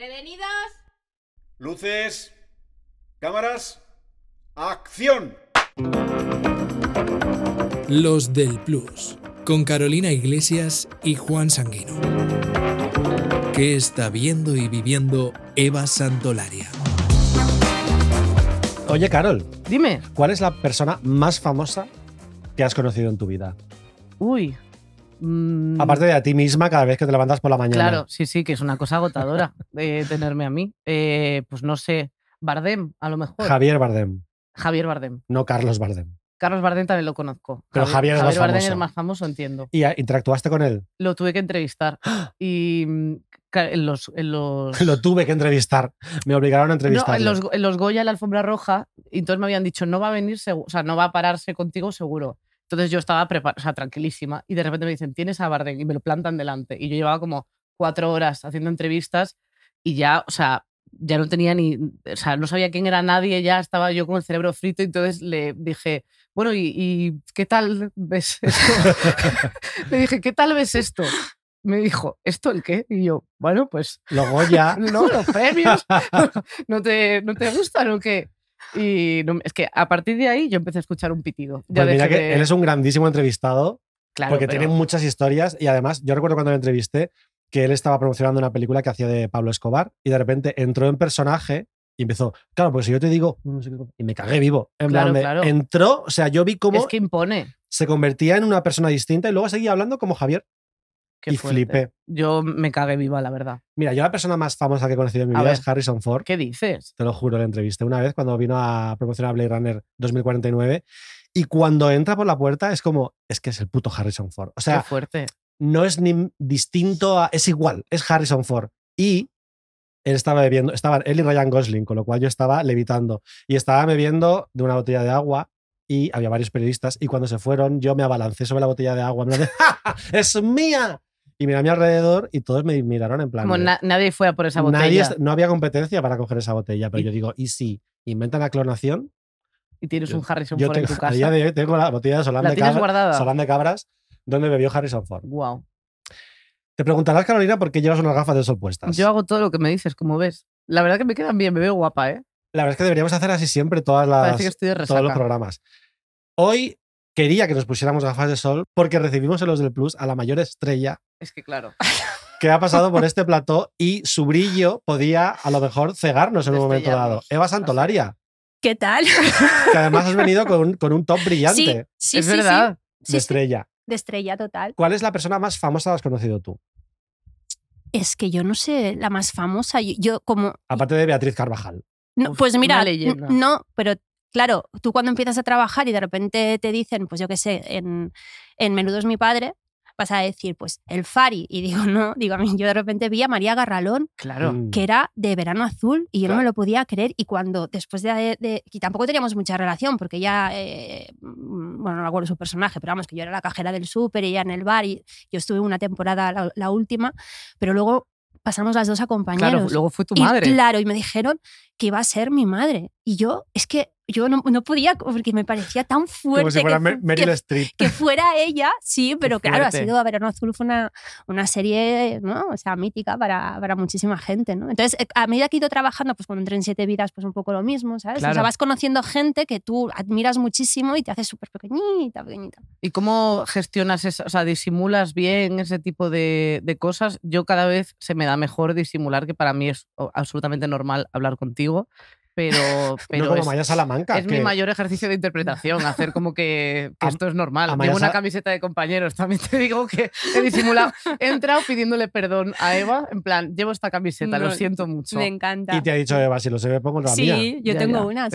¡Prevenidos! Luces, cámaras, acción. Los del Plus, con Carolina Iglesias y Juan Sanguino. ¿Qué está viendo y viviendo Eva Santolaria? Oye, Carol. Dime. ¿Cuál es la persona más famosa que has conocido en tu vida? Uy, Mm. Aparte de a ti misma cada vez que te levantas por la mañana. Claro, sí, sí, que es una cosa agotadora eh, tenerme a mí. Eh, pues no sé, Bardem, a lo mejor. Javier Bardem. Javier Bardem. No Carlos Bardem. Carlos Bardem también lo conozco. Pero Javier, es Bardem es más famoso, entiendo. ¿Y ah, interactuaste con él? Lo tuve que entrevistar. ¡Ah! Y mm, en los, lo tuve que entrevistar. Me obligaron a entrevistar. en, los, en los Goya, en la alfombra roja, entonces me habían dicho, no va a venir, o sea, no va a pararse contigo seguro. Entonces yo estaba o tranquilísima y de repente me dicen, tienes a Bardem y me lo plantan delante. Y yo llevaba como cuatro horas haciendo entrevistas y ya, o sea, ya no tenía ni, o sea, no sabía quién era nadie, ya estaba yo con el cerebro frito, y entonces le dije, bueno, ¿y, qué tal ves esto? le dije, ¿qué tal ves esto? Me dijo, ¿esto el qué? Y yo, bueno, pues... luego Goya. no, los premios. ¿No te, no te gustan o qué? Y es que a partir de ahí yo empecé a escuchar un pitido. Ya pues que él es un grandísimo entrevistado. Claro, porque tiene muchas historias y además yo recuerdo cuando lo entrevisté que él estaba promocionando una película que hacía de Pablo Escobar y de repente entró en personaje y empezó, claro, pues si yo te digo, y me cagué vivo. claro, claro. entró, o sea, yo vi cómo. Es que impone. Se convertía en una persona distinta y luego seguía hablando como Javier y flipé. Yo me cagué viva, la verdad. Mira, yo la persona más famosa que he conocido en mi vida es Harrison Ford. ¿Qué dices? Te lo juro, le entrevisté una vez cuando vino a promocionar Blade Runner 2049. Y cuando entra por la puerta es como, es que es el puto Harrison Ford. O sea, Qué fuerte. no es ni distinto, a, es igual, es Harrison Ford. Y él estaba bebiendo, estaban él y Ryan Gosling, con lo cual yo estaba levitando. Y estaba bebiendo de una botella de agua y había varios periodistas. Y cuando se fueron, yo me abalancé sobre la botella de agua. es mía! Y miré a mi alrededor y todos me miraron en plan. Como nadie fue a por esa botella. no había competencia para coger esa botella, pero yo digo, ¿y si inventan la clonación? Y tienes un Harrison Ford en tu casa. Yo tengo, la botella de Solán, de, Cabras, donde bebió Harrison Ford. Wow. Te preguntarás, Carolina, por qué llevas unas gafas de sol puestas. Yo hago todo lo que me dices, como ves. La verdad que me quedan bien, me veo guapa, ¿eh? La verdad es que deberíamos hacer así siempre todas las, todos los programas. Hoy quería que nos pusiéramos gafas de sol porque recibimos en los del Plus a la mayor estrella. Es que claro. Que ha pasado por este plató y su brillo podía a lo mejor cegarnos en un momento dado. Eva Santolaria. ¿Qué tal? Que además has venido con, un top brillante. Sí, sí es sí, verdad. de estrella. De estrella total. ¿Cuál es la persona más famosa que has conocido tú? Es que yo no sé, la más famosa. Yo, como. Aparte de Beatriz Carvajal. pues mira, no, pero claro, tú cuando empiezas a trabajar y de repente te dicen, pues yo qué sé, en, en Menudo es mi padre, vas a decir, pues el Fari. Y digo, no, digo, a mí yo de repente vi a María Garralón, claro. que era de verano azul, y yo no me lo podía creer. Y cuando después de, Y tampoco teníamos mucha relación, porque ella. Eh, mm, bueno, no recuerdo su personaje, pero vamos, que yo era la cajera del súper, ella en el bar, y yo estuve una temporada, la, última, pero luego pasamos las dos a compañeros. Claro, luego fue tu madre. claro, y me dijeron que iba a ser mi madre. Y yo, es que yo no, podía, porque me parecía tan fuerte. que, Que, fuera ella, sí, pero claro, ha sido, a ver, fue una, serie, ¿no? O sea, mítica para, para, muchísima gente, ¿no? Entonces, eh, a medida que he ido trabajando, pues cuando entré en Siete Vidas, pues un poco lo mismo, ¿sabes? O sea, vas conociendo gente que tú admiras muchísimo y te haces súper pequeñita, pequeñita. ¿Y cómo gestionas eso? O sea, ¿disimulas bien ese tipo de, de cosas? Yo cada vez se me da mejor disimular, que para mí es absolutamente normal hablar contigo pero, pero es, mi mayor ejercicio de interpretación, hacer como que, esto es normal. llevo una camiseta de compañeros, también te digo que he disimulado. He entrado pidiéndole perdón a Eva, en plan, llevo esta camiseta, lo siento mucho. Me encanta. Y te ha dicho Eva, si lo sé, me pongo la mía. Sí, yo tengo una.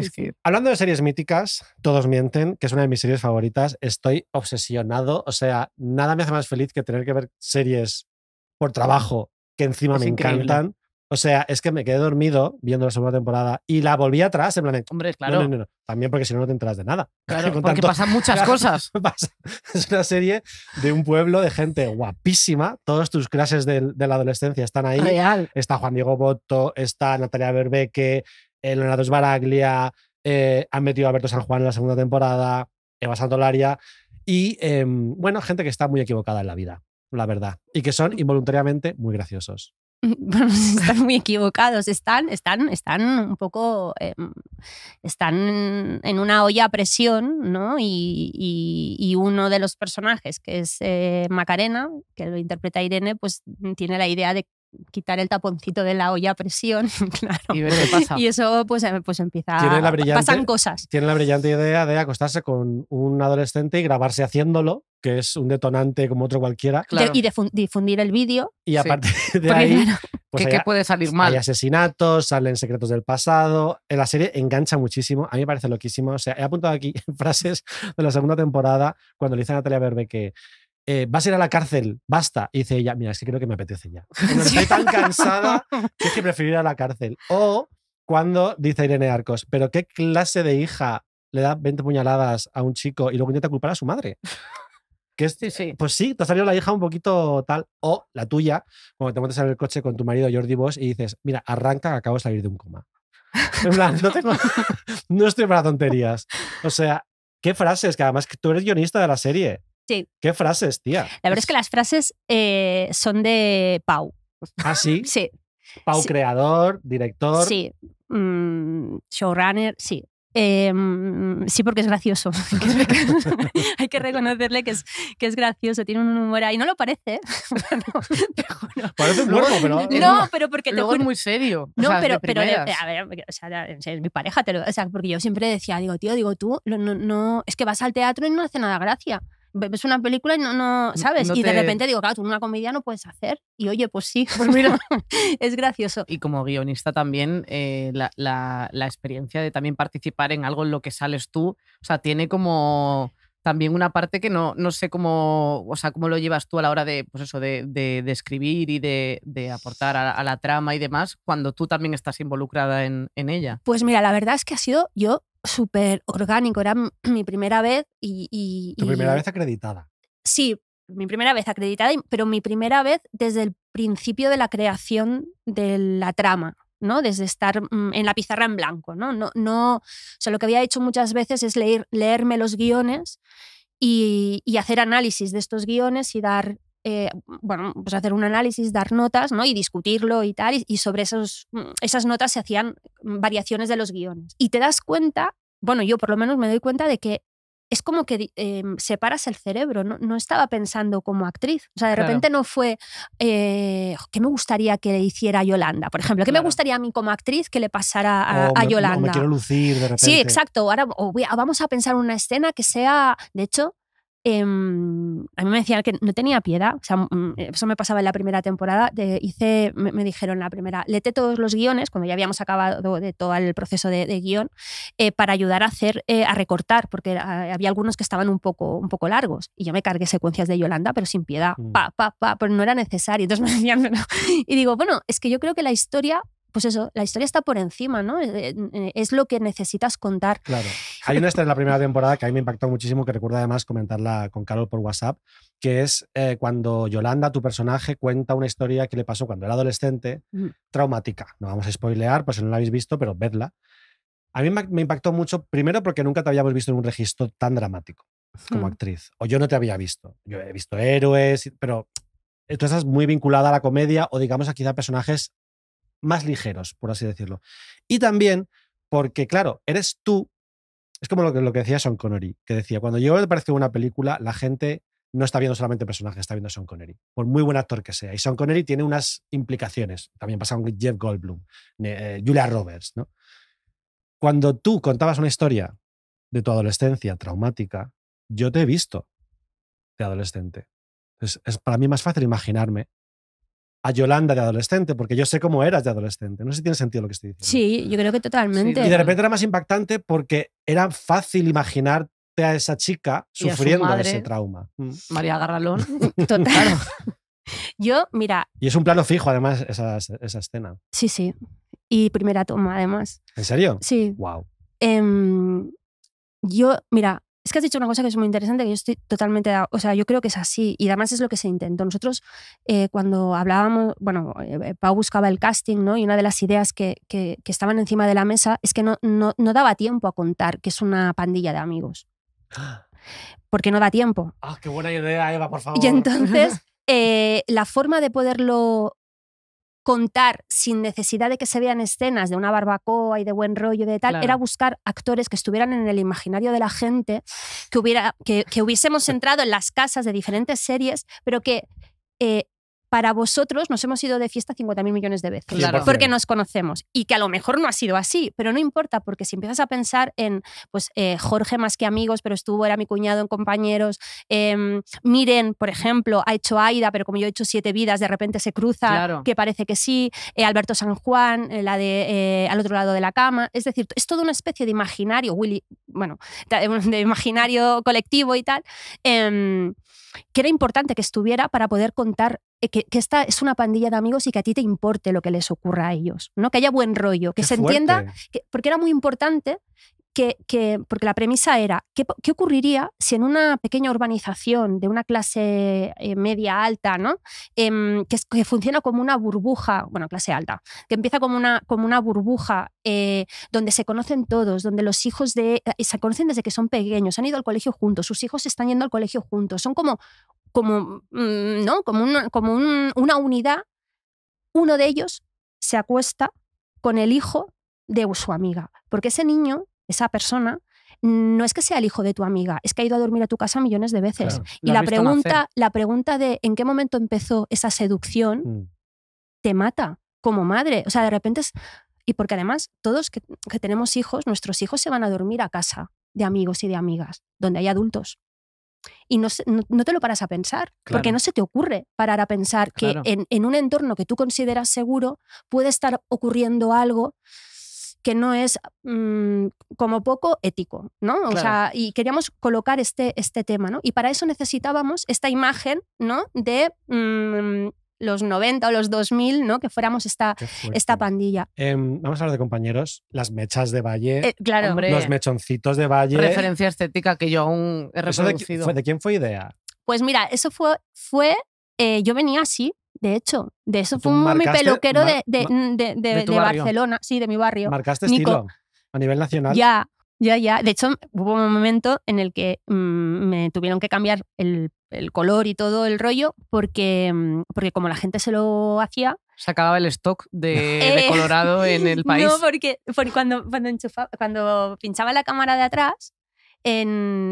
Hablando de series míticas, Todos Mienten, que es una de mis series favoritas, estoy obsesionado. O sea, nada me hace más feliz que tener que ver series por trabajo que encima me encantan. O sea, es que me quedé dormido viendo la segunda temporada y la volví atrás, en plan, hombre, claro. No, no, También porque si no, no te enteras de nada. Claro, porque pasan muchas cosas. Es una serie de un pueblo de gente guapísima. todos tus clases de, la adolescencia están ahí. Real. Está Juan Diego Botto, está Natalia Berbeque, eh, Leonardo Sbaraglia, eh, han metido a Alberto San Juan en la segunda temporada, Eva Santolaria y, em, bueno, gente que está muy equivocada en la vida, la verdad, y que son involuntariamente muy graciosos. están muy equivocados, están, están, están un poco, em, están en una olla a presión, ¿no? Y, y, uno de los personajes, que es eh, Macarena, que lo interpreta Irene, pues tiene la idea de quitar el taponcito de la olla a presión, claro. Y, ver qué pasa. y eso pues, eh, pues empieza a... Pasan cosas. Tiene la brillante idea de acostarse con un adolescente y grabarse haciéndolo, que es un detonante como otro cualquiera. y difundir el vídeo. Y aparte de ahí... Pues puede salir mal? Hay asesinatos, salen secretos del pasado. La serie engancha muchísimo. A mí me parece loquísimo. O sea, he apuntado aquí frases de la segunda temporada cuando le dice Natalia Berbe que eh, vas a ir a la cárcel, basta. dice ella, mira, es que creo que me apetece ya. estoy tan cansada que es que prefiero ir a la cárcel. O cuando dice Irene Arcos, pero ¿qué clase de hija le da 20 puñaladas a un chico y luego intenta culpar a su madre? Que Pues sí, te ha salido la hija un poquito tal, o la tuya, cuando te montas en el coche con tu marido Jordi Bosch y dices, mira, arranca acabo de salir de un coma. no, no estoy para tonterías. O sea, qué frases, que además tú eres guionista de la serie. ¿Qué frases, tía? La verdad es que las frases eh, son de Pau. ¿Ah, sí? sí. Pau creador, director. Sí. Mm, showrunner, sí. Em, sí, porque es gracioso. Hay que reconocerle que es, que es gracioso, tiene un humor ahí. No lo parece. Parece un pero. No, pero porque. es muy serio. No, pero. Eh, a ver, o mi pareja te lo. O sea, porque yo siempre decía, digo, tío, digo, tú, es que vas al teatro y no hace nada gracia ves una película y no, no ¿sabes? y de repente digo, claro, tú una comedia no puedes hacer. Y oye, pues sí, pues es gracioso. Y como guionista también, eh, la, experiencia de también participar en algo en lo que sales tú, o sea, tiene como también una parte que no, no sé cómo, o sea, cómo lo llevas tú a la hora de, pues eso, de, de, escribir y de, de aportar a, a, la trama y demás, cuando tú también estás involucrada en, en ella. Pues mira, la verdad es que ha sido yo súper orgánico. Era mi primera vez y. ¿Tu primera vez acreditada? Sí, mi primera vez acreditada, pero mi primera vez desde el principio de la creación de la trama. ¿no? Desde estar mm, en la pizarra en blanco. ¿no? No, no, o lo que había hecho muchas veces es leer, leerme los guiones y, y, hacer análisis de estos guiones y dar eh, bueno, pues hacer un análisis, dar notas, ¿no? Y discutirlo y tal, y, sobre esos, mm, esas notas se hacían mm, variaciones de los guiones. Y te das cuenta, bueno, yo por lo menos me doy cuenta de que es como que em, separas el cerebro, ¿no? estaba pensando como actriz. O sea, de repente no fue, eh, ¿qué me gustaría que hiciera Yolanda? Por ejemplo, ¿qué me gustaría a mí como actriz que le pasara a, Yolanda? quiero lucir de repente. Sí, exacto. Ahora o vamos a pensar una escena que sea, de hecho, Em, a mí me decían que no tenía piedad, o sea, mm, eh, eso me pasaba en la primera temporada, hice, me, dijeron la primera, lete todos los guiones, cuando ya habíamos acabado de todo el proceso de, guión, eh, para ayudar a hacer, eh, a recortar, porque había algunos que estaban un poco, un poco largos, y yo me cargué secuencias de Yolanda, pero sin piedad, mm. pa, pa, pa, pero no era necesario, entonces me decían, y digo, bueno, es que yo creo que la historia pues eso, la historia está por encima, ¿no? Eh, eh, eh, es lo que necesitas contar. Claro. Hay una esta en la primera temporada que a mí me impactó muchísimo, que recuerdo además comentarla con Carol por WhatsApp, que es cuando Yolanda, tu personaje, cuenta una historia que le pasó cuando era adolescente, traumática. No vamos a spoilear, pues si no la habéis visto, pero vedla. A mí me impactó mucho, primero porque nunca te habíamos visto en un registro tan dramático como hmm. actriz. O yo no te había visto. Yo he visto héroes, pero tú estás muy vinculada a la comedia o digamos a quizá personajes más ligeros, por así decirlo. Y también porque, claro, eres tú. Es como lo que, lo decía Sean Connery, que decía, cuando yo parece una película, la gente no está viendo solamente personajes, está viendo a Sean Connery, por muy buen actor que sea. Y Sean Connery tiene unas implicaciones. También pasa con Jeff Goldblum, eh, Julia Roberts. ¿no? Cuando tú contabas una historia de tu adolescencia traumática, yo te he visto de adolescente. es para mí más fácil imaginarme a Yolanda de adolescente, porque yo sé cómo eras de adolescente. No sé si tiene sentido lo que estoy diciendo. Sí, yo creo que totalmente. Y de repente era más impactante porque era fácil imaginarte a esa chica sufriendo ese trauma. Mm. María Garralón. Total. yo, mira. Y es un plano fijo, además, esa, escena. Sí, sí. Y primera toma, además. ¿En serio? Sí. Wow. Em, yo, mira, es que has dicho una cosa que es muy interesante, que yo estoy totalmente... o sea, yo creo que es así y además es lo que se intentó. Nosotros eh, cuando hablábamos, bueno, eh, eh, Pau buscaba el casting, ¿no? Y una de las ideas que, estaban encima de la mesa es que no, no, daba tiempo a contar que es una pandilla de amigos. Porque no da tiempo. ¡Ah, qué buena idea, Eva, por favor! Y entonces... la forma de poderlo contar sin necesidad de que se vean escenas de una barbacoa y de buen rollo de tal, era buscar actores que estuvieran en el imaginario de la gente, que, hubiera, que, hubiésemos entrado en las casas de diferentes series, pero que eh, para vosotros nos hemos ido de fiesta 50.000 millones de veces, porque nos conocemos y que a lo mejor no ha sido así, pero no importa, porque si empiezas a pensar en, pues eh, Jorge más que amigos, pero estuvo, era mi cuñado en compañeros, em, Miren, por ejemplo, ha hecho Aida, pero como yo he hecho siete vidas, de repente se cruza, que parece que sí, eh, Alberto San Juan, eh, la de al otro lado de la cama, es decir, es toda una especie de imaginario, Willy, bueno, de imaginario colectivo y tal em, que era importante que estuviera para poder contar eh, que, esta es una pandilla de amigos y que a ti te importe lo que les ocurra a ellos, ¿no? Que haya buen rollo, que se entienda, porque era muy importante que, porque la premisa era, ¿qué, ¿qué, ocurriría si en una pequeña urbanización de una clase eh, media alta, ¿no? Em, que, funciona como una burbuja, bueno, clase alta, que empieza como una, como una burbuja eh, donde se conocen todos, donde los hijos de, se conocen desde que son pequeños, han ido al colegio juntos, sus hijos están yendo al colegio juntos, son como como, mm, ¿no? como, una, como una unidad, uno de ellos se acuesta con el hijo de su amiga, porque ese niño, esa persona, no es que sea el hijo de tu amiga, es que ha ido a dormir a tu casa millones de veces. y la pregunta, la pregunta de en qué momento empezó esa seducción mm. te mata como madre. O sea, de repente Y porque además, todos que, tenemos hijos, nuestros hijos se van a dormir a casa de amigos y de amigas, donde hay adultos y no, no, te lo paras a pensar, porque no se te ocurre parar a pensar que en, un entorno que tú consideras seguro puede estar ocurriendo algo que no es mm, como poco ético, ¿no? O sea, y queríamos colocar este, este tema, ¿no? Y para eso necesitábamos esta imagen, ¿no? De mm, los 90 o los 2000, ¿no? Que fuéramos esta, esta pandilla. Em, vamos a hablar de compañeros, las mechas de Valle, eh, claro, hombre, los mechoncitos de Valle. Referencia estética que yo aún he reproducido. De, quién fue idea? Pues mira, eso fue, fue eh, yo venía así, de hecho, de eso fue mi peluquero de, de, de Barcelona, sí, de mi barrio. Marcaste estilo a nivel nacional. Ya, ya, ya. De hecho, hubo un momento en el que mm, me tuvieron que cambiar el, color y todo el rollo porque, mm, porque como la gente se lo hacía... Se acababa el stock de, eh, Colorado en el país. No, porque, cuando, cuando, cuando pinchaba la cámara de atrás,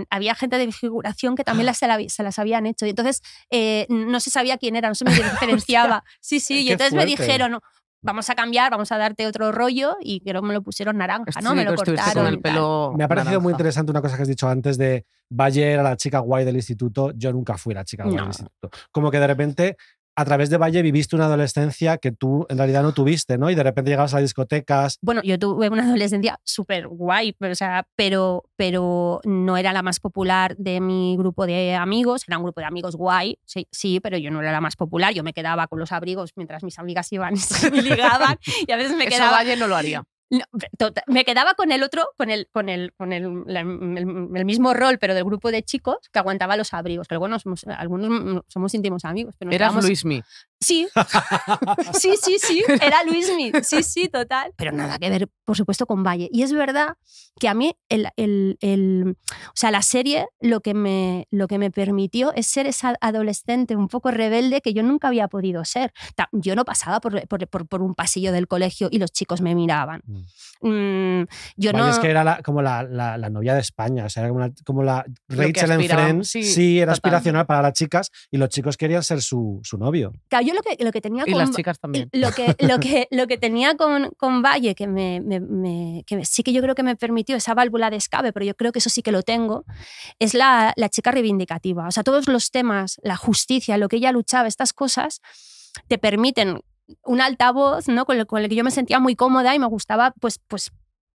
había gente de figuración que también ah. las, se, las habían hecho. Y entonces eh, no se sabía quién era, no se me diferenciaba. sí, sí, eh, y entonces me dijeron, vamos a cambiar, vamos a darte otro rollo y creo que me lo pusieron naranja, ¿no? me lo pues cortaron. me ha parecido muy interesante una cosa que has dicho antes de Bayer a la chica guay del instituto. Yo nunca fui la chica guay del instituto. Como que de repente a través de Valle viviste una adolescencia que tú en realidad no tuviste, ¿no? Y de repente llegabas a discotecas. Bueno, yo tuve una adolescencia súper guay, pero, o sea, pero, pero no era la más popular de mi grupo de amigos. Era un grupo de amigos guay, sí, sí, pero yo no era la más popular. Yo me quedaba con los abrigos mientras mis amigas iban y ligaban. Y a veces me quedaba. Eso Valle no lo haría. Tota, me quedaba con el otro, con el, con el, con el, mismo rol, pero del grupo de chicos que aguantaba los abrigos. Pero algunos mm, somos íntimos amigos. Pero Eras Sí, sí, sí, sí, era Luismi, sí, sí, total. Pero nada que ver, por supuesto, con Valle. Y es verdad que a mí, el, sea, la serie lo que, me, lo que me permitió es ser esa adolescente un poco rebelde que yo nunca había podido ser. Yo no pasaba por, un pasillo del colegio y los chicos me miraban. Mm. Mm, yo no... Es que era como la, novia de España, o sea, era como la, Rachel en Friends. Sí, era aspiracional para las chicas y los chicos querían ser su, novio lo que, tenía con... las chicas también. Lo que, lo que, lo que tenía con, con Valle, que, me, que sí que yo creo que me permitió esa válvula de escape, pero yo creo que eso sí que lo tengo, es la, la chica reivindicativa. O sea, todos los temas, la justicia, lo que ella luchaba, estas cosas, te permiten un altavoz ¿no? con, el, con el que yo me sentía muy cómoda y me gustaba pues, pues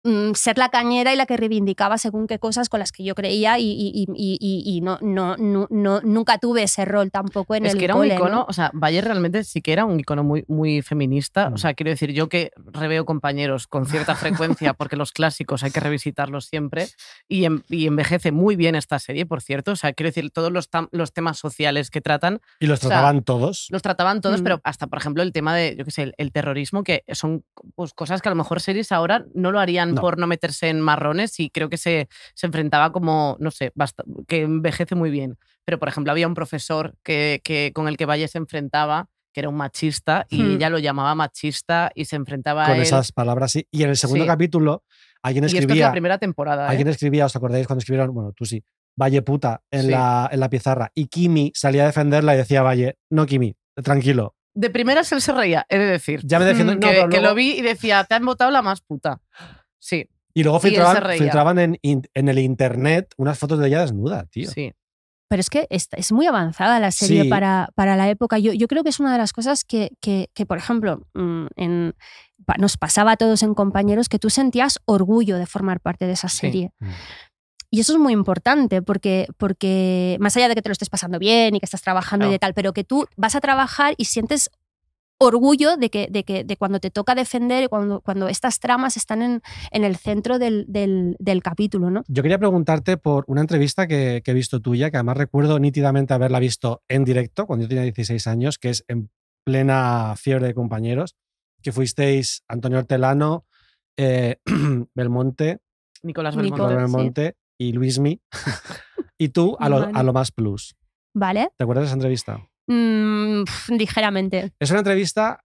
Mm, ser la cañera y la que reivindicaba según qué cosas con las que yo creía y, no, no, no, nunca tuve ese rol tampoco en es que era un icono, o sea, Valle realmente sí que era un icono muy, muy feminista, o mm. sea, quiero decir, yo que reveo compañeros con cierta frecuencia porque los clásicos hay que revisitarlos siempre y, envejece muy bien esta serie, por cierto, o sea, quiero decir, todos los, los temas sociales que tratan. Y los trataban todos. Los trataban todos, mm. pero hasta, por ejemplo, el tema de, yo qué sé, el, terrorismo, que son pues, cosas que a lo mejor series ahora no lo harían por no meterse en marrones y creo que se, enfrentaba como, no sé, que envejece muy bien. Pero, por ejemplo, había un profesor que, que con el que Valle se enfrentaba que era un machista y hmm. ella lo llamaba machista y se enfrentaba con esas palabras y en el segundo capítulo alguien escribía primera temporada ¿eh? alguien escribía os acordáis cuando escribieron bueno tú sí Valle puta en, La, en pizarra y Kimi salía a defenderla y decía Valle no Kimi tranquilo de primeras él se reía, he de decir. Ya me mm, defiendo. que, que, lo vi y decía, te han votado la más puta. Sí. Y luego filtraban, en, el internet unas fotos de ella desnuda, tío. Sí. Pero es que es, muy avanzada la serie para, la época. Yo, creo que es una de las cosas que, por ejemplo, mm, en, nos pasaba a todos en compañeros que tú sentías orgullo de formar parte de esa serie. Mm. Y eso es muy importante porque, porque más allá de que te lo estés pasando bien y que estás trabajando y de tal, pero que tú vas a trabajar y sientes orgullo de que, de que de cuando te toca defender, cuando, cuando estas tramas están en, en el centro del, capítulo. ¿no? Yo quería preguntarte por una entrevista que, he visto tuya, que además recuerdo nítidamente haberla visto en directo cuando yo tenía 16 años, que es en plena fiebre de compañeros, que fuisteis Antonio Hortelano, eh, Belmonte, Nicolás Belmonte, y Luismi, y tú a lo, más plus. ¿Vale? ¿Te acuerdas de esa entrevista? Mm, ligeramente. Es una entrevista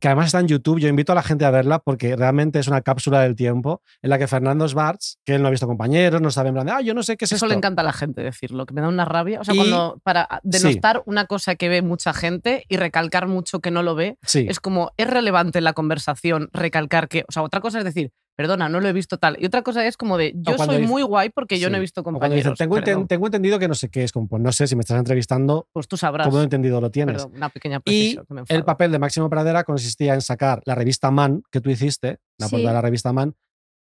que además está en YouTube. Yo invito a la gente a verla porque realmente es una cápsula del tiempo en la que Fernando Schwarz que él no ha visto compañeros, no sabe en plan ah, yo no sé qué es eso. Eso le encanta a la gente decirlo, que me da una rabia. O sea, cuando para denostar una cosa que ve mucha gente y recalcar mucho que no lo ve, es como, es relevante en la conversación recalcar que, o sea, otra cosa es decir, perdona, no lo he visto tal. Y otra cosa es como de, yo soy muy guay porque yo no he visto compañeros. tengo, entendido que no sé qué es, como, pues, no sé si me estás entrevistando. Pues tú sabrás. Como entendido lo tienes. Perdón, una pequeña y el papel de Máximo Pradera consistía en sacar la revista Man que tú hiciste, la de la revista Man,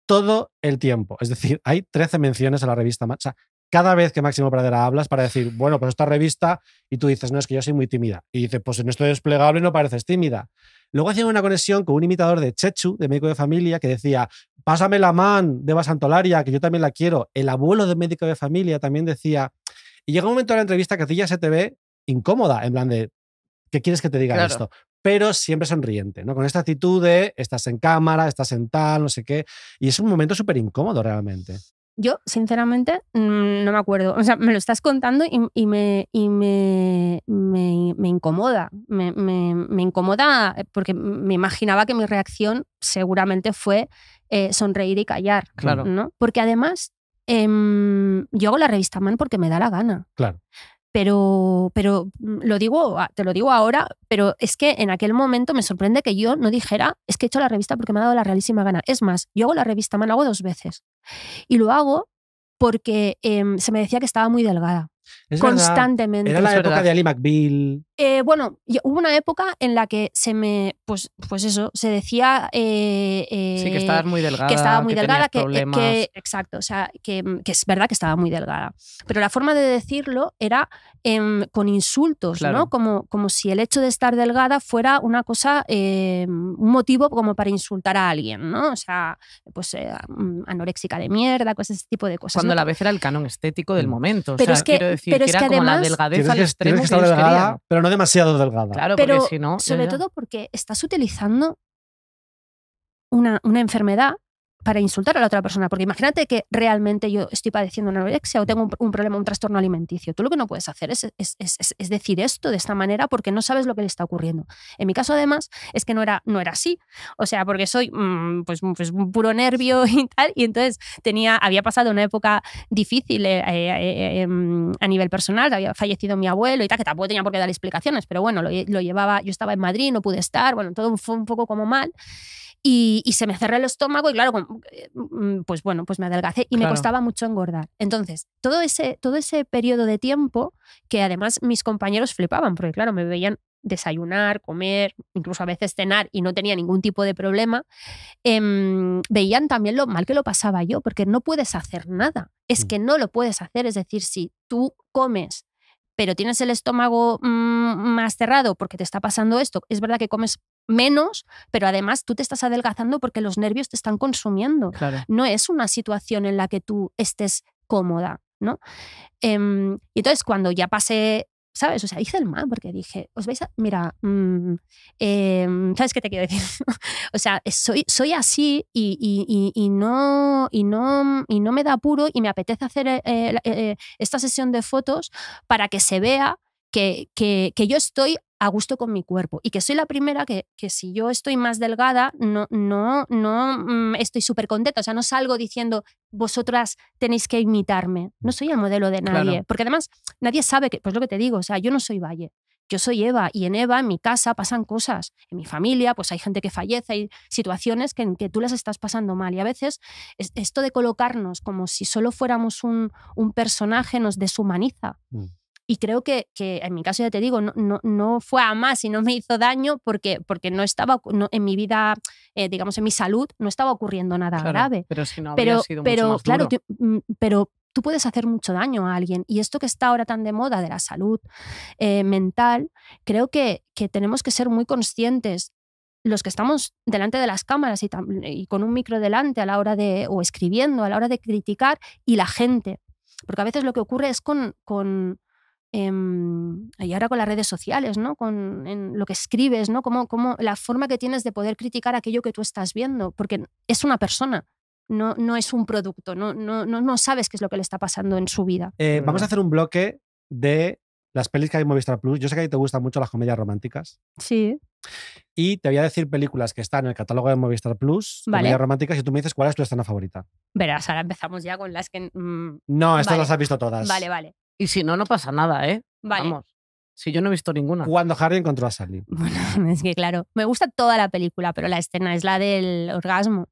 todo el tiempo. Es decir, hay 13 menciones a la revista Man. O sea, cada vez que Máximo Pradera hablas para decir, bueno, pues esta revista, y tú dices, no, es que yo soy muy tímida. Y dice, pues no estoy desplegable no pareces tímida. Luego hacía una conexión con un imitador de Chechu, de médico de familia, que decía, pásame la man de Basantolaria, que yo también la quiero. El abuelo de médico de familia también decía. Y llega un momento de la entrevista que a ti ya se te ve incómoda, en plan de, ¿qué quieres que te diga esto? Pero siempre sonriente, ¿no? Con esta actitud de, estás en cámara, estás en tal, no sé qué. Y es un momento súper incómodo realmente. Yo, sinceramente, mm, no me acuerdo. O sea, me lo estás contando y, me, me, incomoda. Me, incomoda eh, porque me imaginaba que mi reacción seguramente fue eh, sonreír y callar. Claro. ¿no? Porque además, em, yo hago la revista Man porque me da la gana. Claro pero, pero mm, lo digo, te lo digo ahora, pero es que en aquel momento me sorprende que yo no dijera, es que he hecho la revista porque me ha dado la realísima gana. Es más, yo hago la revista, me la hago dos veces. Y lo hago porque em, se me decía que estaba muy delgada. constantemente. Era la época de Ali McBeal. Eh, bueno, hubo una época en la que se me, pues, pues eso, se decía eh, sí, que eh, estabas muy delgada, que estaba muy delgada, eh, que, exacto, o sea, mm, que, es verdad que estaba muy delgada, pero la forma de decirlo era em, con insultos, ¿no? Como, como si el hecho de estar delgada fuera una cosa, un motivo como para insultar a alguien, ¿no? O sea, pues mm, anoréxica de mierda, cosas ese tipo de cosas. Cuando la vez era el canon estético del mm. momento, pero o sea, es que, quiero decir, que era como la delgadez extremo que, estar pero no demasiado delgada. pero sobre todo porque estás utilizando una enfermedad para insultar a la otra persona, porque imagínate que realmente yo estoy padeciendo una anorexia o tengo un, problema, un trastorno alimenticio. Tú lo que no puedes hacer es, decir esto de esta manera porque no sabes lo que le está ocurriendo. En mi caso, además, es que no era, no era así. O sea, porque soy mm, pues, pues, un puro nervio y tal, y entonces tenía, había pasado una época difícil eh, eh, eh, em, a nivel personal, había fallecido mi abuelo y tal, que tampoco tenía por qué dar explicaciones, pero bueno, lo, lo llevaba, yo estaba en Madrid, no pude estar, bueno, todo fue un poco como mal y, se me cerró el estómago y claro, eh, mm, mm, pues bueno, pues me adelgacé y me costaba mucho engordar. Entonces, todo ese, todo ese periodo de tiempo que además mis compañeros flipaban, porque claro, me veían desayunar, comer, incluso a veces cenar y no tenía ningún tipo de problema, em, veían también lo mal que lo pasaba yo, porque no puedes hacer nada, es mm. que no lo puedes hacer, es decir, si tú comes pero tienes el estómago mm, más cerrado porque te está pasando esto, es verdad que comes menos, pero además tú te estás adelgazando porque los nervios te están consumiendo. No es una situación en la que tú estés cómoda. ¿no? Em, y entonces, cuando ya pasé ¿sabes? O sea, hice el mal porque dije, os vais mira, mm, em, ¿sabes qué te quiero decir? o sea, soy, soy así y, no, y, no, y no me da apuro y me apetece hacer eh, eh, eh, esta sesión de fotos para que se vea que, yo estoy a gusto con mi cuerpo y que soy la primera que, si yo estoy más delgada no, no, no mm, estoy súper contenta, o sea, no salgo diciendo vosotras tenéis que imitarme, no soy el modelo de nadie, porque además nadie sabe que, pues lo que te digo, o sea, yo no soy Valle, yo soy Eva y en Eva, en mi casa, pasan cosas. En mi familia, pues hay gente que fallece, hay situaciones que, en que tú las estás pasando mal. Y a veces esto de colocarnos como si solo fuéramos un, personaje nos deshumaniza. Mm. Y creo que, que en mi caso, ya te digo, no, no, no, fue a más y no me hizo daño porque, porque no estaba en mi vida, eh, digamos, en mi salud, no estaba ocurriendo nada grave. Pero pero, claro, Tú, mm, pero tú puedes hacer mucho daño a alguien. Y esto que está ahora tan de moda de la salud eh, mental, creo que, que tenemos que ser muy conscientes los que estamos delante de las cámaras y, con un micro delante a la hora de, o escribiendo, a la hora de criticar, y la gente. Porque a veces lo que ocurre es con eh, y ahora con las redes sociales, ¿no? con lo que escribes, ¿no? Como, como, la forma que tienes de poder criticar aquello que tú estás viendo, porque es una persona. No, no es un producto, no, no, no sabes qué es lo que le está pasando en su vida. Eh, vamos a hacer un bloque de las pelis que hay en Movistar Plus. Yo sé que a ti te gustan mucho las comedias románticas. Sí. Y te voy a decir películas que están en el catálogo de Movistar Plus, comedias románticas, y tú me dices cuál es tu escena favorita. Verás, ahora empezamos ya con las que. Mm, no, estas las has visto todas. Vale, vale. Y si no, no pasa nada, ¿eh? Vamos. Si yo no he visto ninguna. Cuando Harry encontró a Sally. Bueno, es que claro, me gusta toda la película, pero la escena es la del orgasmo.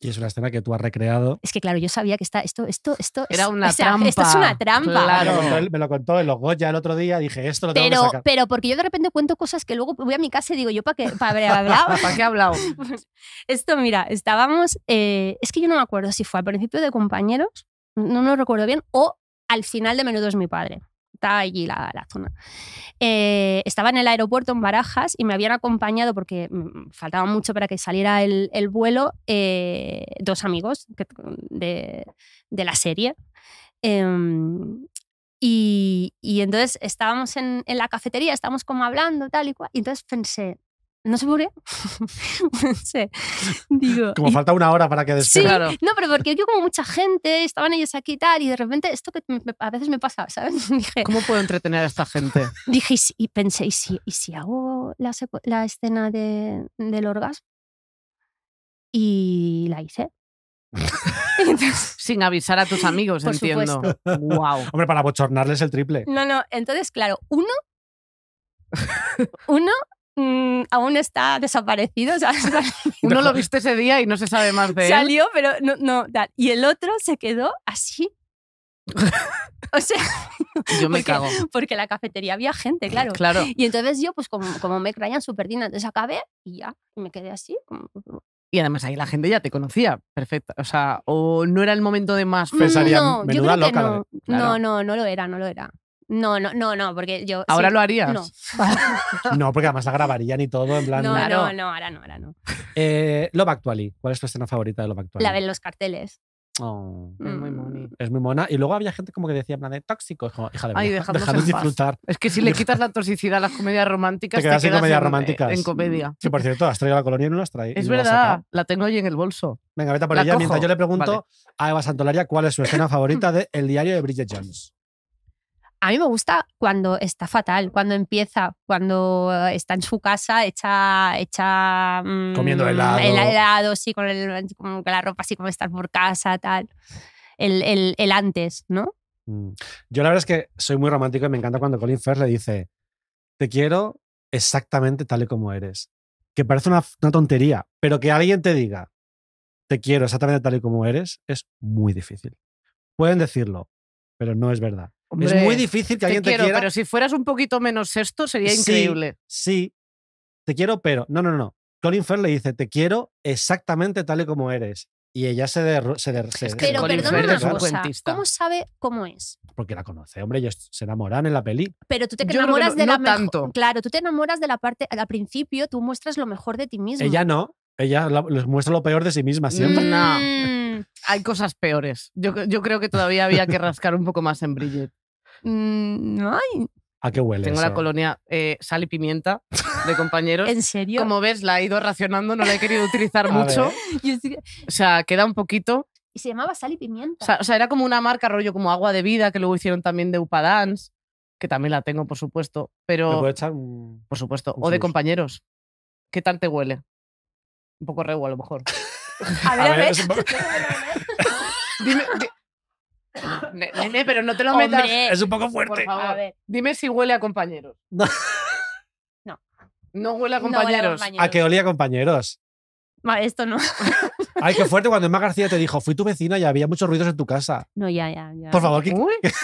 Y es una escena que tú has recreado. Es que claro, yo sabía que está, esto, esto, esto. Era una trampa. Esto es una trampa. Claro. Me, lo contó, me lo contó el otro día, dije, esto lo tengo pero, Pero porque yo de repente cuento cosas que luego voy a mi casa y digo, ¿yo para qué, para hablado? ¿Para qué he hablado? Pues, esto, mira, estábamos. Eh, es que yo no me acuerdo si fue al principio de compañeros, no lo recuerdo bien, o al final de Menudo es mi padre. Está allí la, zona. Eh, estaba en el aeropuerto en Barajas y me habían acompañado porque mm, faltaba mucho para que saliera el, vuelo eh, dos amigos de, la serie. Em, y, y, entonces estábamos en, en, la cafetería, estábamos como hablando, tal y cual. Y entonces pensé, no sé por como falta una hora para que despegue. no, pero porque yo como mucha gente, estaban ellos aquí y tal, y de repente esto que a veces me pasa, ¿sabes? Dije, ¿Cómo puedo entretener a esta gente? Dije, y, pensé, ¿y si, y hago la, la escena del orgasmo? Y la hice. Sin avisar a tus amigos, por entiendo. Supuesto. Wow. Hombre, para bochornarles el triple. No, no, entonces, claro, uno uno, Mm, aún está desaparecido. No Uno lo viste ese día y no se sabe más de él. Salió, pero no, Y el otro se quedó así. o sea, yo me cago. Porque en la cafetería había gente, claro. claro. Y entonces yo, pues como, como me creían súper digna, entonces acabé y ya, me quedé así. Y además ahí la gente ya te conocía, perfecto. O sea, o no era el momento de más. Mm, Pensaría, no, No. no, no, no lo era, no lo era. No, no, no, no, porque yo. ¿Ahora lo harías? No. no, porque además la grabarían y todo, en plan. No, no, no, ahora no, ahora no. Eh, Love ¿cuál es tu escena favorita de Love Actually? La de los carteles. Oh, es muy mm. mona. Es muy mona. Y luego había gente como que decía, en plan de tóxico. como, hija de Ay, dejadnos disfrutar. Es que si le quitas la toxicidad a las comedias románticas, te quedas, en comedias comedia. Sí, por cierto, has traído la colonia y no la has traído. Es verdad, la tengo hoy en el bolso. Venga, vete por allá Mientras yo le pregunto a Eva Santolaria cuál es su escena favorita de El diario de Bridget Jones. A mí me gusta cuando está fatal, cuando empieza, cuando eh, está en su casa, hecha. hecha Comiendo mm, helado. El helado, sí, con, la ropa así como estar por casa, tal. El, antes, ¿no? Mm. Yo la verdad es que soy muy romántico y me encanta cuando Colin Firth le dice: Te quiero exactamente tal y como eres. Que parece una tontería, pero que alguien te diga: Te quiero exactamente tal y como eres, es muy difícil. Pueden decirlo, pero no es verdad es muy difícil que alguien te, quiero, quiera. Pero si fueras un poquito menos esto, sería increíble. Sí, te quiero, pero. No, no, no. Colin Firth le dice: Te quiero exactamente tal y como eres. Y ella se derrota. pero perdón, perdona una ¿Cómo sabe cómo es? Porque la conoce, hombre, ellos se enamoran en la peli. Pero tú te enamoras de la tanto. Claro, tú te enamoras de la parte. Al principio tú muestras lo mejor de ti mismo. Ella no. Ella les muestra lo peor de sí misma siempre. Mm. No. Hay cosas peores. Yo, yo, creo que todavía había que rascar un poco más en Bridget. Mm, no hay ¿A qué huele? Tengo la colonia eh, sal y pimienta de compañeros. ¿En serio? Como ves, la he ido racionando, no la he querido utilizar mucho. O sea, queda un poquito. Y se llamaba sal y pimienta. O sea, era como una marca rollo como agua de vida que luego hicieron también de Upadance, que también la tengo, por supuesto. Pero. Por supuesto. o de compañeros. ¿Qué tal te huele? Un poco rego, a lo mejor. a ver. A ver. Dime, Nene, pero no te lo metas. es un poco fuerte. dime si huele a compañeros. No. No, huele a compañeros. a, que olía a compañeros. Ma, esto no. Ay, qué fuerte cuando Emma García te dijo, fui tu vecina y había muchos ruidos en tu casa. No, ya, ya. ya. Por favor, ¿qué?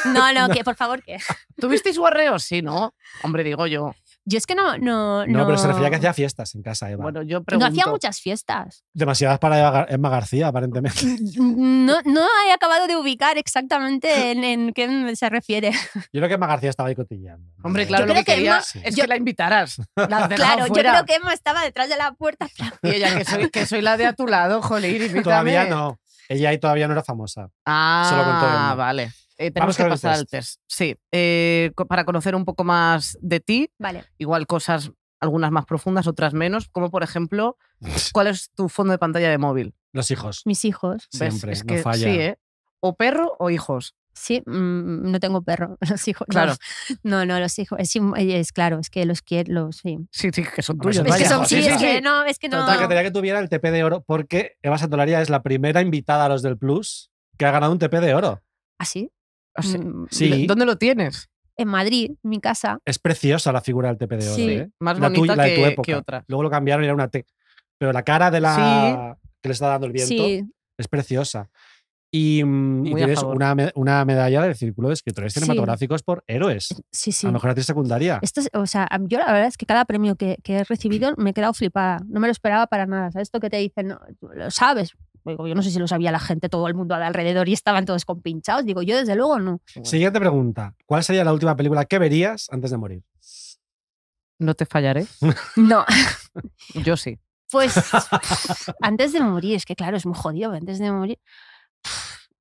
No, no, que por favor, qué ¿Tuvisteis guarreos? Sí, ¿no? Hombre, digo yo. Yo es que no, no, no. No, pero se refería a que hacía fiestas en casa, Eva. Bueno, yo pregunto, No hacía muchas fiestas. Demasiadas para Emma García, aparentemente. Mm, mm, no, no he acabado de ubicar exactamente en, en qué se refiere. Yo creo que Emma García estaba ahí cotillando. Hombre, claro, lo que, quería es que la invitaras. Claro, yo creo que Emma estaba detrás de la puerta. que soy, que soy la de a tu lado, jolín, invítame. Todavía no. Ella ahí todavía no era famosa. Ah, vale. Eh, tenemos que pasar al test. Sí, eh, para conocer un poco más de ti. Vale. Igual cosas, algunas más profundas, otras menos, como por ejemplo, ¿cuál es tu fondo de pantalla de móvil? Los hijos. Mis hijos. Siempre, no falla. Sí, ¿eh? O perro o hijos. Sí, mm, no tengo perro, los hijos. Claro. No, no, los hijos. Es, claro, es que los quiero, los, sí. Sí, que son tuyos. Es que no, es que no. Total, que que tuviera el TP de oro porque Eva Santolaria es la primera invitada a los del Plus que ha ganado un TP de oro. ¿Ah, sí? Mm, sí. ¿Dónde lo tienes? En Madrid, en mi casa. Es preciosa la figura del TP ¿eh? Más bonita que, otra. Luego lo cambiaron y era una T. Pero la cara de la que le está dando el viento es preciosa. Y, mm, tienes una, medalla del Círculo de Escritores Cinematográficos por Héroes. Sí, sí. A lo mejor secundaria. es, o sea, yo la verdad es que cada premio que, he recibido me he quedado flipada. No me lo esperaba para nada. esto que te dicen? lo sabes, yo no sé si lo sabía la gente, todo el mundo alrededor y estaban todos compinchados. Digo, yo desde luego no. Siguiente pregunta. ¿Cuál sería la última película que verías antes de morir? No te fallaré. no. yo sí. Pues antes de morir, es que claro, es muy jodido, antes de morir.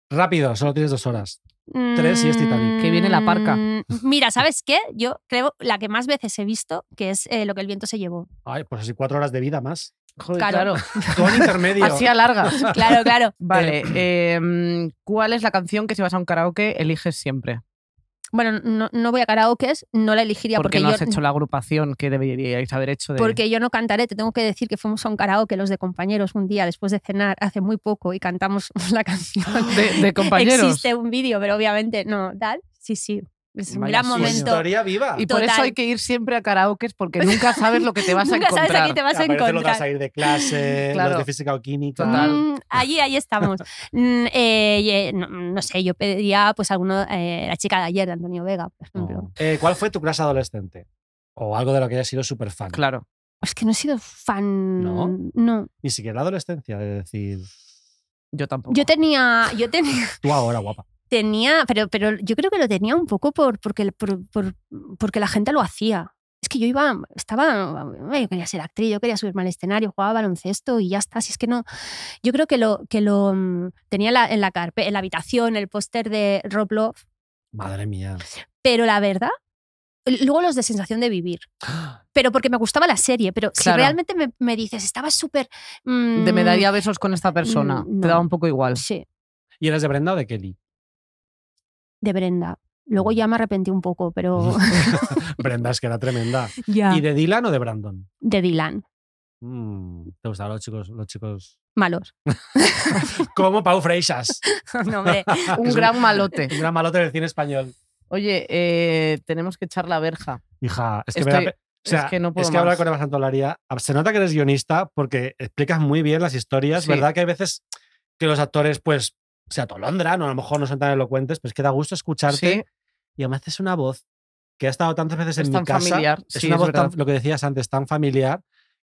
Rápido, solo tienes dos horas. Tres y es Titanic. Que viene la parca. Mm, mira, ¿sabes qué? Yo creo la que más veces he visto, que es eh, lo que el viento se llevó. Ay, pues así cuatro horas de vida más claro. con intermedio. Así a claro, claro. Vale. Eh, em, ¿Cuál es la canción que si vas a un karaoke eliges siempre? Bueno, no, voy a karaokes, no la elegiría porque, no has hecho la agrupación que deberíais haber hecho. Porque yo no cantaré, te tengo que decir que fuimos a un karaoke los de compañeros un día después de cenar hace muy poco y cantamos la canción. ¿De, de compañeros? Existe un vídeo, pero obviamente no, tal. Sí, sí, es un momento. Historia viva. Y por eso hay que ir siempre a karaoke porque nunca sabes lo que te vas a nunca encontrar. sabes a quién te vas a vas a ir de clase, de física o química. Mm, allí, ahí estamos. Mm, eh, no, sé, yo pedía pues alguno, eh, la chica de ayer, de Antonio Vega, oh. eh, ¿Cuál fue tu clase adolescente? O algo de lo que hayas sido súper fan. Claro. Es que no he sido fan. ¿No? no. Ni siquiera la adolescencia, de decir, Yo tampoco. Yo tenía, yo tenía, tú ahora, guapa tenía, pero, pero yo creo que lo tenía un poco por, porque, porque la gente lo hacía. Es que yo iba, estaba, yo quería ser actriz, yo quería subirme al escenario, jugaba baloncesto y ya está. Si es que no, yo creo que lo, que lo mm, tenía en la, en la, en la habitación, el póster de Rob Madre mía. Pero la verdad, luego los de sensación de vivir. Pero porque me gustaba la serie, pero si realmente me, me dices, estaba súper... Mm, de me daría besos con esta persona, te daba un poco igual. Sí. ¿Y eras de Brenda o de Kelly? de Brenda. Luego ya me arrepentí un poco, pero. Brenda es que era tremenda. ¿Y de Dylan o de Brandon? De Dylan. Mm, ¿Te gustaban los chicos, los chicos malos. Como Pau Freixas. no, hombre, un gran malote. Un gran malote del cine español. Oye, eh, tenemos que echar la verja. Hija, es que, este no puedo. Es que con Eva Santolaria. Ah, se nota que eres guionista porque explicas muy bien las historias, ¿verdad? Que hay veces que los actores, pues, o sea, Tolondra, no, a lo mejor no son tan elocuentes, pero es que da gusto escucharte. Sí. Y además es una voz que ha estado tantas veces en mi casa. Familiar. Es una voz lo que decías antes, tan familiar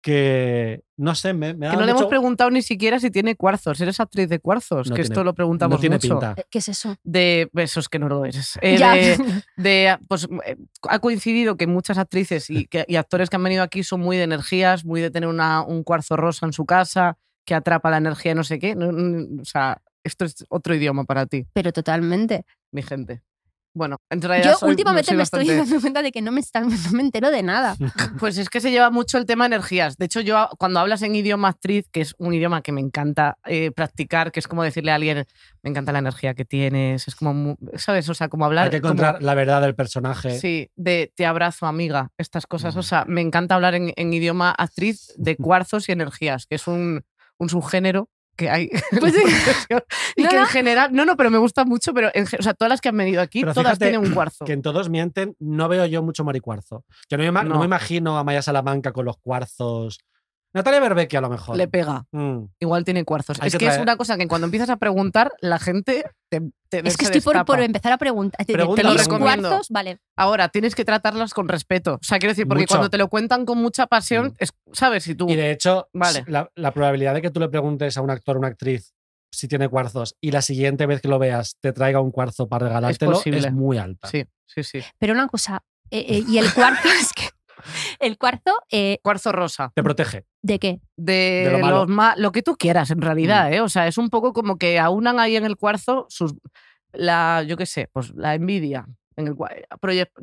que no sé, me, ha Que no le hemos preguntado ni siquiera si tiene cuarzos. ¿Eres actriz de cuarzos? que esto lo preguntamos no tiene Pinta. Eh, ¿Qué es eso? De besos que no lo eres. Eh, de, pues eh, ha coincidido que muchas actrices y, que, actores que han venido aquí son muy de energías, muy de tener una, un cuarzo rosa en su casa que atrapa la energía no sé qué. o sea, esto es otro idioma para ti. Pero totalmente. Mi gente. Bueno, en realidad Yo últimamente me estoy dando cuenta de que no me, están entero de nada. Pues es que se lleva mucho el tema energías. De hecho, yo cuando hablas en idioma actriz, que es un idioma que me encanta eh, practicar, que es como decirle a alguien, me encanta la energía que tienes, es como, ¿sabes? O sea, como hablar... Hay que encontrar la verdad del personaje. Sí, de te abrazo, amiga, estas cosas. O sea, me encanta hablar en, idioma actriz de cuarzos y energías, que es un subgénero que hay. Pues y que en general, no, no, pero me gusta mucho, pero en, o todas las que han venido aquí, todas tienen un cuarzo. Que en todos mienten, no veo yo mucho maricuarzo. Yo no No me imagino a Maya Salamanca con los cuarzos Natalia Berbeque a lo mejor. Le pega. Mm. Igual tiene cuarzos. es que, es una cosa que cuando empiezas a preguntar, la gente te, te Es que estoy por, empezar a preguntar. ¿Te lo Cuarzos? Vale. Ahora, tienes que tratarlas con respeto. O sea, quiero decir, porque cuando te lo cuentan con mucha pasión, mm. sabes si tú... Y de hecho, vale. la, probabilidad de que tú le preguntes a un actor o una actriz si tiene cuarzos y la siguiente vez que lo veas te traiga un cuarzo para regalártelo es, muy alta. Sí, sí, sí. Pero una cosa, eh, eh, y el cuarzo es que el cuarzo. Eh, cuarzo rosa. Te protege. ¿De qué? De, lo, lo que tú quieras, en realidad. Mm. Eh. O sea, es un poco como que aunan ahí en el cuarzo sus, la, yo qué sé, pues la envidia. En el,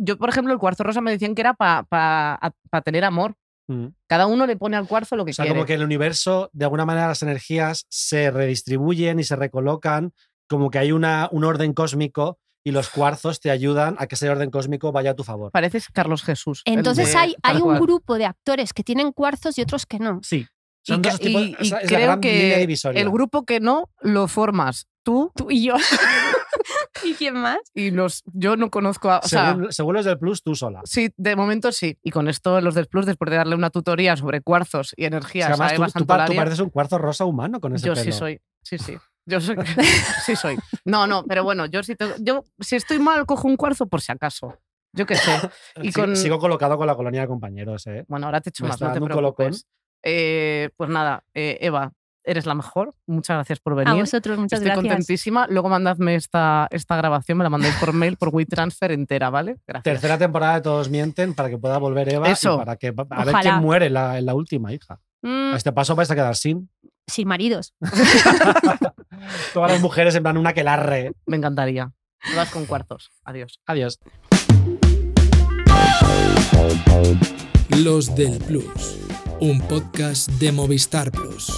yo, por ejemplo, el cuarzo rosa me decían que era para para tener amor. Mm. Cada uno le pone al cuarzo lo que quiere. O sea, como que el universo, de alguna manera, las energías se redistribuyen y se recolocan, como que hay una, un orden cósmico y los cuarzos te ayudan a que ese orden cósmico vaya a tu favor. Pareces Carlos Jesús. Entonces hay, hay un grupo de actores que tienen cuarzos y otros que no. Sí. Son y, creo que el grupo que no lo formas tú, y yo. ¿Y quién más? Y los, yo no conozco a. según, según, los del Plus, tú sola. Sí, de momento sí. Y con esto, los del Plus, después de darle una tutoría sobre cuarzos y energías. a Eva tú, pareces un cuarzo rosa humano con ese pelo. Yo sí soy. Sí, sí. Yo soy, sí soy. No, no, pero bueno, yo si, yo si estoy mal cojo un cuarzo por si acaso. Yo qué sé. Sigo colocado con la colonia de compañeros, ¿eh? Bueno, ahora te echo más, no eh, pues nada, eh, Eva, eres la mejor. Muchas gracias por venir. A vosotros, muchas gracias. Estoy contentísima. Luego mandadme esta, esta grabación, me la mandáis por mail, por WeTransfer entera, ¿vale? Gracias. Tercera temporada de Todos Mienten para que pueda volver Eva. Eso. para que, a ver quién muere en la, última, hija. Mm. A este paso vais a quedar sin. Sin maridos. Todas las mujeres en plan una que larre. Me encantaría. Todas con cuartos. Adiós. Adiós. Los del Plus, un podcast de Movistar Plus.